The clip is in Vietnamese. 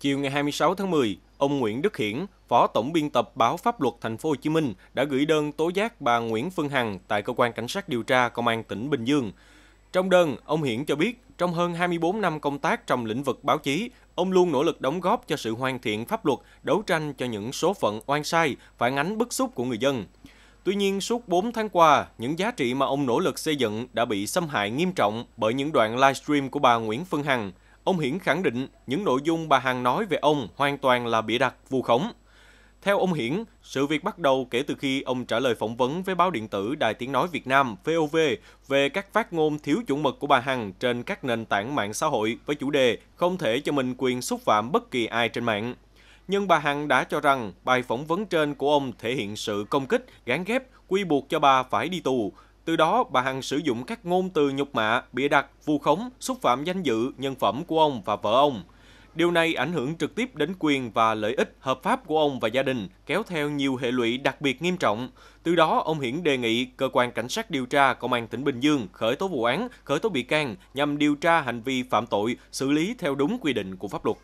Chiều ngày 26 tháng 10, ông Nguyễn Đức Hiển, Phó Tổng biên tập báo Pháp luật Thành phố Hồ Chí Minh đã gửi đơn tố giác bà Nguyễn Phương Hằng tại cơ quan cảnh sát điều tra công an tỉnh Bình Dương. Trong đơn, ông Hiển cho biết trong hơn 24 năm công tác trong lĩnh vực báo chí, ông luôn nỗ lực đóng góp cho sự hoàn thiện pháp luật, đấu tranh cho những số phận oan sai, phản ánh bức xúc của người dân. Tuy nhiên, suốt 4 tháng qua, những giá trị mà ông nỗ lực xây dựng đã bị xâm hại nghiêm trọng bởi những đoạn livestream của bà Nguyễn Phương Hằng – Ông Hiển khẳng định những nội dung bà Hằng nói về ông hoàn toàn là bịa đặt, vu khống. Theo ông Hiển, sự việc bắt đầu kể từ khi ông trả lời phỏng vấn với báo điện tử Đài Tiếng Nói Việt Nam VOV về các phát ngôn thiếu chuẩn mực của bà Hằng trên các nền tảng mạng xã hội với chủ đề không thể cho mình quyền xúc phạm bất kỳ ai trên mạng. Nhưng bà Hằng đã cho rằng bài phỏng vấn trên của ông thể hiện sự công kích, gán ghép, quy buộc cho bà phải đi tù, từ đó, bà Hằng sử dụng các ngôn từ nhục mạ, bịa đặt, vu khống, xúc phạm danh dự, nhân phẩm của ông và vợ ông. Điều này ảnh hưởng trực tiếp đến quyền và lợi ích hợp pháp của ông và gia đình, kéo theo nhiều hệ lụy đặc biệt nghiêm trọng. Từ đó, ông Hiển đề nghị cơ quan cảnh sát điều tra công an tỉnh Bình Dương khởi tố vụ án, khởi tố bị can nhằm điều tra hành vi phạm tội, xử lý theo đúng quy định của pháp luật.